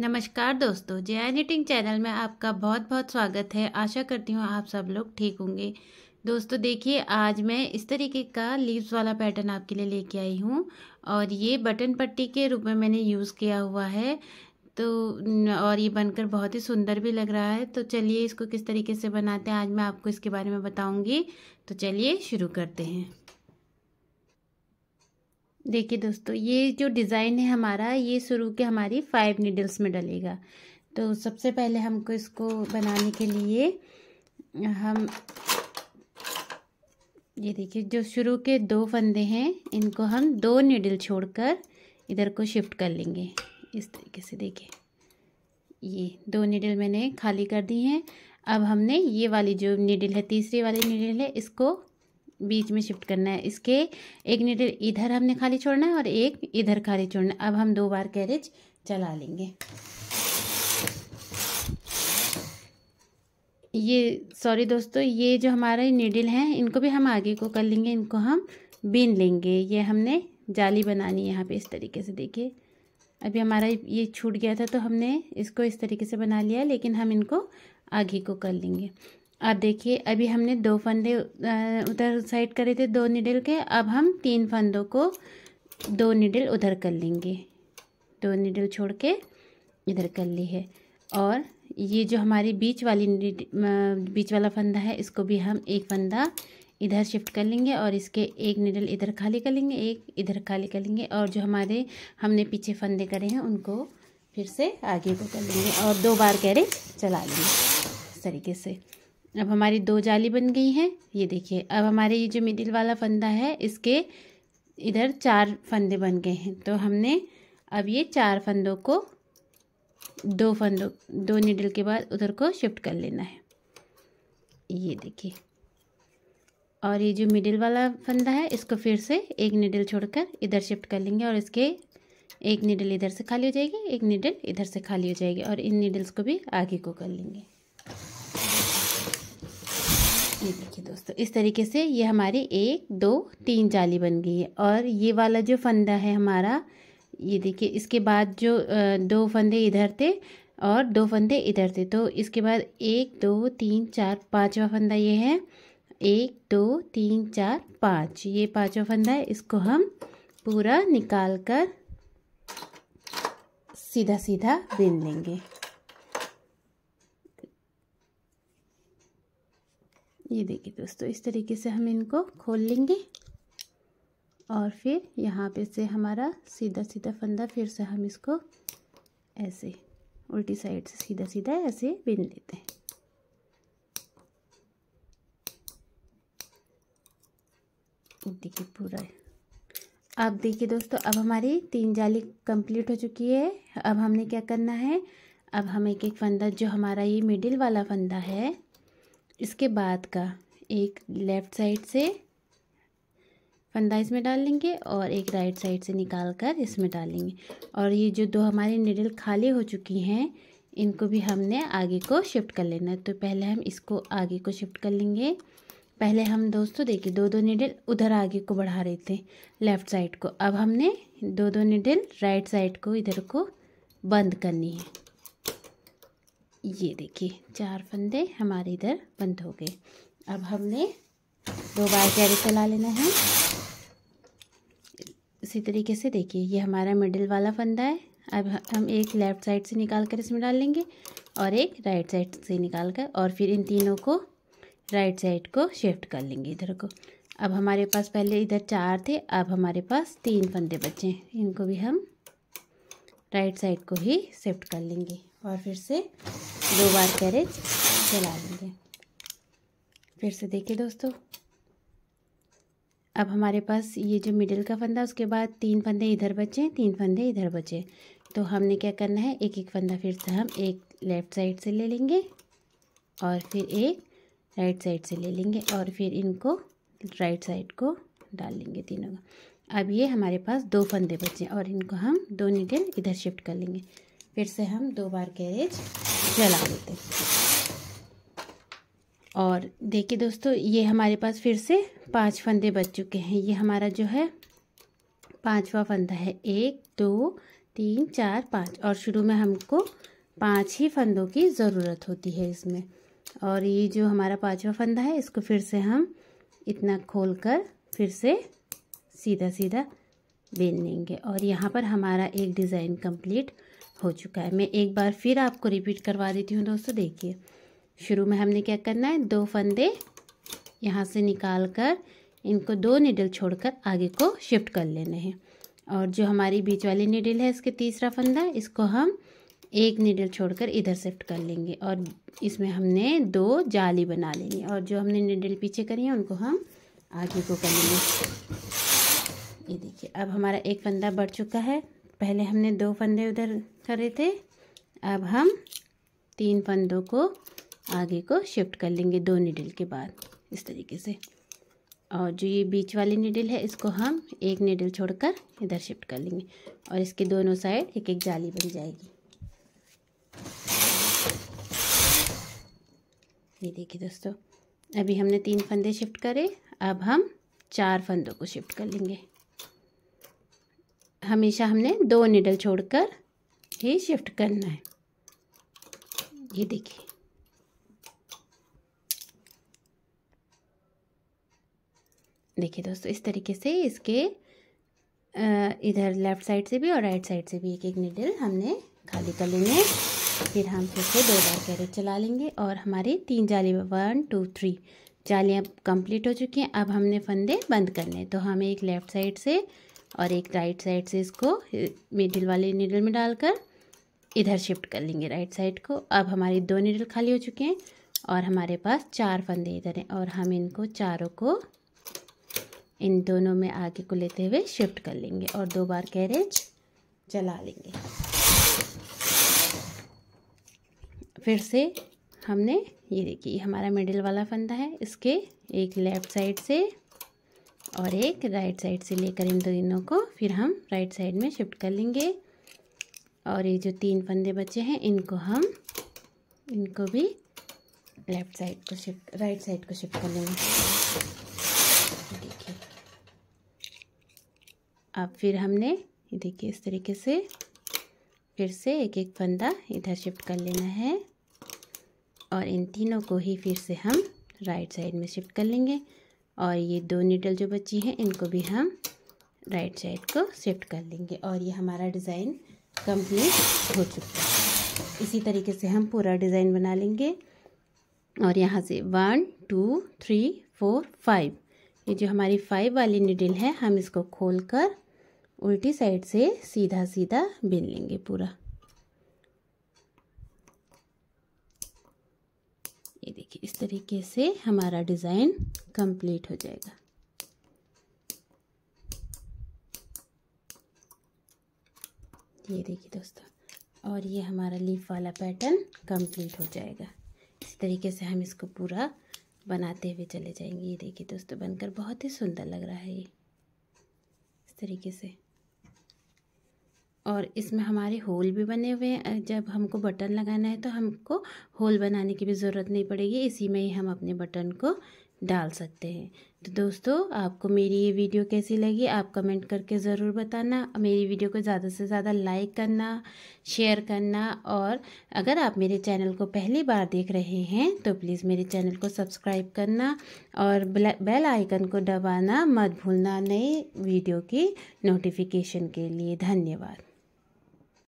नमस्कार दोस्तों जे आई knitting channel में आपका बहुत बहुत स्वागत है आशा करती हूँ आप सब लोग ठीक होंगे दोस्तों देखिए आज मैं इस तरीके का लीव्स वाला पैटर्न आपके लिए लेके आई हूँ और ये बटन पट्टी के रूप में मैंने यूज़ किया हुआ है तो और ये बनकर बहुत ही सुंदर भी लग रहा है तो चलिए इसको किस तरीके से बनाते हैं आज मैं आपको इसके बारे में बताऊँगी तो चलिए शुरू करते हैं देखिए दोस्तों ये जो डिज़ाइन है हमारा ये शुरू के हमारी फाइव नीडल्स में डलेगा तो सबसे पहले हमको इसको बनाने के लिए हम ये देखिए जो शुरू के दो फंदे हैं इनको हम दो नीडल छोड़कर इधर को शिफ्ट कर लेंगे इस तरीके से देखिए ये दो नीडल मैंने खाली कर दी हैं अब हमने ये वाली जो नीडल है तीसरी वाली नीडल है इसको बीच में शिफ्ट करना है इसके एक नीडल इधर हमने खाली छोड़ना है और एक इधर खाली छोड़ना है अब हम दो बार कैरेज चला लेंगे ये सॉरी दोस्तों ये जो हमारे नीडल हैं इनको भी हम आगे को कर लेंगे इनको हम बीन लेंगे ये हमने जाली बनानी है यहाँ पे इस तरीके से देखिए अभी हमारा ये छूट गया था तो हमने इसको इस तरीके से बना लिया लेकिन हम इनको आगे को कर लेंगे अब देखिए अभी हमने दो फंदे उधर साइड करे थे दो निडल के अब हम तीन फंदों को दो निडल उधर कर लेंगे दो निडल छोड़ के इधर कर ली है और ये जो हमारी बीच वाली बीच वाला फंदा है इसको भी हम एक फंदा इधर शिफ्ट कर लेंगे और इसके एक निडल इधर खाली कर लेंगे एक इधर खाली कर लेंगे और जो हमारे हमने पीछे फंदे करे हैं उनको फिर से आगे को कर लेंगे और दो बार कैरेज चला लेंगे इस तरीके से अब हमारी दो जाली बन गई हैं ये देखिए अब हमारे ये जो मिडिल वाला फंदा है इसके इधर चार फंदे बन गए हैं तो हमने अब ये चार फंदों को दो फंदों दो नीडल के बाद उधर को शिफ्ट कर लेना है ये देखिए और ये जो मिडिल वाला फंदा है इसको फिर से एक निडल छोड़कर इधर शिफ्ट कर लेंगे और इसके एक निडल इधर से खाली हो जाएगी एक निडल इधर से खाली हो जाएगी और इन निडल्स को भी आगे को कर लेंगे ये देखिए दोस्तों इस तरीके से ये हमारी एक दो तीन जाली बन गई है और ये वाला जो फंदा है हमारा ये देखिए इसके बाद जो दो फंदे इधर थे और दो फंदे इधर थे तो इसके बाद एक दो तीन चार पाँचवा फंदा ये है एक दो तीन चार पाँच ये पाँचवा फंदा है इसको हम पूरा निकाल कर सीधा सीधा बिन लेंगे ये देखिए दोस्तों इस तरीके से हम इनको खोल लेंगे और फिर यहाँ पे से हमारा सीधा सीधा फंदा फिर से हम इसको ऐसे उल्टी साइड से सीधा सीधा ऐसे बिन लेते हैं देखिए पूरा अब देखिए दोस्तों अब हमारी तीन जाली कंप्लीट हो चुकी है अब हमने क्या करना है अब हम एक एक फंदा जो हमारा ये मिडिल वाला फंदा है इसके बाद का एक लेफ़्ट साइड से फंदा इसमें डाल लेंगे और एक राइट साइड से निकाल कर इसमें डालेंगे और ये जो दो हमारी निडल खाली हो चुकी हैं इनको भी हमने आगे को शिफ्ट कर लेना है तो पहले हम इसको आगे को शिफ्ट कर लेंगे पहले हम दोस्तों देखिए दो दो निडल उधर आगे को बढ़ा रहे थे लेफ़्ट साइड को अब हमने दो दो निडल राइट साइड को इधर को बंद करनी है ये देखिए चार फंदे हमारे इधर बंद हो गए अब हमने दो बार कैरी फैला लेना है इसी तरीके से देखिए ये हमारा मिडिल वाला फंदा है अब हम एक लेफ़्ट साइड से निकाल कर इसमें डाल लेंगे और एक राइट साइड से निकाल कर और फिर इन तीनों को राइट साइड को शिफ्ट कर लेंगे इधर को अब हमारे पास पहले इधर चार थे अब हमारे पास तीन फंदे बचे हैं इनको भी हम राइट साइड को ही शिफ्ट कर लेंगे और फिर से दो बार कैरेज चला लेंगे फिर से देखिए दोस्तों अब हमारे पास ये जो मिडिल का फंदा उसके बाद तीन फंदे इधर बचे तीन फंदे इधर बचे तो हमने क्या करना है एक एक फंदा फिर से हम एक लेफ़्ट साइड से ले लेंगे और फिर एक राइट साइड से ले लेंगे और फिर इनको राइट साइड को डाल लेंगे तीनों का अब ये हमारे पास दो फंदे बचे और इनको हम दो नीडल इधर शिफ्ट कर लेंगे फिर से हम दो बार कैरेज जला देते और देखिए दोस्तों ये हमारे पास फिर से पांच फंदे बच चुके हैं ये हमारा जो है पांचवा फंदा है एक दो तीन चार पाँच और शुरू में हमको पांच ही फंदों की ज़रूरत होती है इसमें और ये जो हमारा पांचवा फंदा है इसको फिर से हम इतना खोल कर फिर से सीधा सीधा बेन लेंगे और यहाँ पर हमारा एक डिज़ाइन कंप्लीट हो चुका है मैं एक बार फिर आपको रिपीट करवा देती हूँ दोस्तों देखिए शुरू में हमने क्या करना है दो फंदे यहाँ से निकाल कर इनको दो निडल छोड़कर आगे को शिफ्ट कर लेने हैं और जो हमारी बीच वाली निडल है इसके तीसरा फंदा इसको हम एक निडल छोड़कर इधर शिफ्ट कर लेंगे और इसमें हमने दो जाली बना लेंगे और जो हमने निडल पीछे करी है उनको हम आगे को कर लेंगे ये देखिए अब हमारा एक फंदा बढ़ चुका है पहले हमने दो फंदे उधर करे थे अब हम तीन फंदों को आगे को शिफ्ट कर लेंगे दो निडल के बाद इस तरीके से और जो ये बीच वाली निडल है इसको हम एक निडल छोड़कर इधर शिफ्ट कर लेंगे और इसके दोनों साइड एक एक जाली बन जाएगी ये देखिए दोस्तों अभी हमने तीन फंदे शिफ्ट करे अब हम चार फंदों को शिफ्ट कर लेंगे हमेशा हमने दो निडल छोड़कर नीचे शिफ्ट करना है ये देखिए देखिए दोस्तों इस तरीके से इसके इधर लेफ़्ट साइड से भी और राइट साइड से भी एक एक नीडल हमने खाली कर लेंगे फिर हम फिर से दो बार कैरेट चला लेंगे और हमारी तीन जाली वन टू थ्री जालियाँ कंप्लीट हो चुकी हैं अब हमने फंदे बंद करने तो हमें एक लेफ़्ट साइड से और एक राइट साइड से इसको मिडिल वाले नीडल में डालकर इधर शिफ्ट कर लेंगे राइट साइड को अब हमारी दो नीडल खाली हो चुके हैं और हमारे पास चार फंदे इधर हैं और हम इनको चारों को इन दोनों में आगे को लेते हुए शिफ्ट कर लेंगे और दो बार कैरेज चला लेंगे फिर से हमने ये देखिए हमारा मिडिल वाला फंदा है इसके एक लेफ़्ट साइड से और एक राइट साइड से लेकर इन दोनों को फिर हम राइट साइड में शिफ्ट कर लेंगे और ये जो तीन फंदे बचे हैं इनको हम इनको भी लेफ्ट साइड को शिफ्ट राइट साइड को शिफ्ट कर लेंगे देखिए अब फिर हमने देखिए इस तरीके से फिर से एक एक फंदा इधर शिफ्ट कर लेना है और इन तीनों को ही फिर से हम राइट साइड में शिफ्ट कर लेंगे और ये दो नीडल जो बची हैं इनको भी हम राइट साइड को शिफ्ट कर लेंगे और ये हमारा डिज़ाइन कंप्लीट हो चुकी है इसी तरीके से हम पूरा डिज़ाइन बना लेंगे और यहाँ से one two three four five ये जो हमारी फाइव वाली निडिल है हम इसको खोल कर उल्टी साइड से सीधा सीधा बिन लेंगे पूरा ये देखिए इस तरीके से हमारा डिज़ाइन कंप्लीट हो जाएगा ये देखिए दोस्तों और ये हमारा लीफ वाला पैटर्न कंप्लीट हो जाएगा इस तरीके से हम इसको पूरा बनाते हुए चले जाएंगे ये देखिए दोस्तों बनकर बहुत ही सुंदर लग रहा है ये इस तरीके से और इसमें हमारे होल भी बने हुए हैं जब हमको बटन लगाना है तो हमको होल बनाने की भी ज़रूरत नहीं पड़ेगी इसी में ही हम अपने बटन को डाल सकते हैं तो दोस्तों आपको मेरी ये वीडियो कैसी लगी आप कमेंट करके ज़रूर बताना मेरी वीडियो को ज़्यादा से ज़्यादा लाइक करना शेयर करना और अगर आप मेरे चैनल को पहली बार देख रहे हैं तो प्लीज़ मेरे चैनल को सब्सक्राइब करना और बेल आइकन को दबाना मत भूलना नए वीडियो की नोटिफिकेशन के लिए धन्यवाद